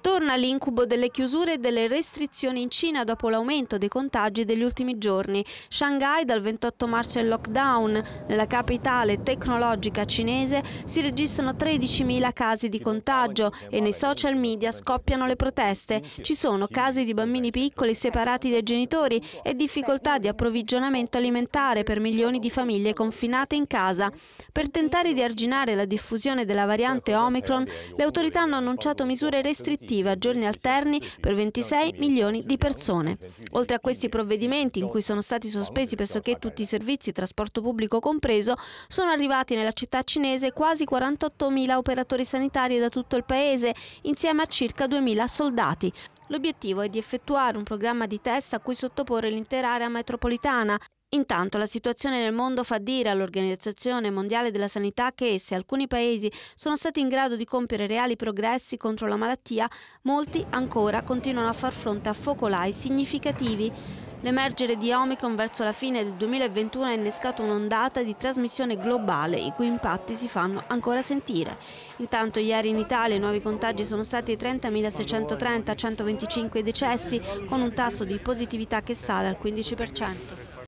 Torna l'incubo delle chiusure e delle restrizioni in Cina dopo l'aumento dei contagi degli ultimi giorni. Shanghai dal 28 marzo è in lockdown. Nella capitale tecnologica cinese si registrano 13.000 casi di contagio e nei social media scoppiano le proteste. Ci sono casi di bambini piccoli separati dai genitori e difficoltà di approvvigionamento alimentare per milioni di famiglie confinate in casa. Per tentare di arginare la diffusione della variante Omicron, le autorità hanno annunciato misure restrittive lavorative a giorni alterni per 26 milioni di persone. Oltre a questi provvedimenti, in cui sono stati sospesi pressoché tutti i servizi, trasporto pubblico compreso, sono arrivati nella città cinese quasi 48.000 operatori sanitari da tutto il paese, insieme a circa 2.000 soldati. L'obiettivo è di effettuare un programma di test a cui sottoporre l'intera area metropolitana Intanto la situazione nel mondo fa dire all'Organizzazione Mondiale della Sanità che se alcuni paesi sono stati in grado di compiere reali progressi contro la malattia, molti ancora continuano a far fronte a focolai significativi. L'emergere di Omicron verso la fine del 2021 ha innescato un'ondata di trasmissione globale i cui impatti si fanno ancora sentire. Intanto ieri in Italia i nuovi contagi sono stati 30.630, 125 decessi con un tasso di positività che sale al 15%.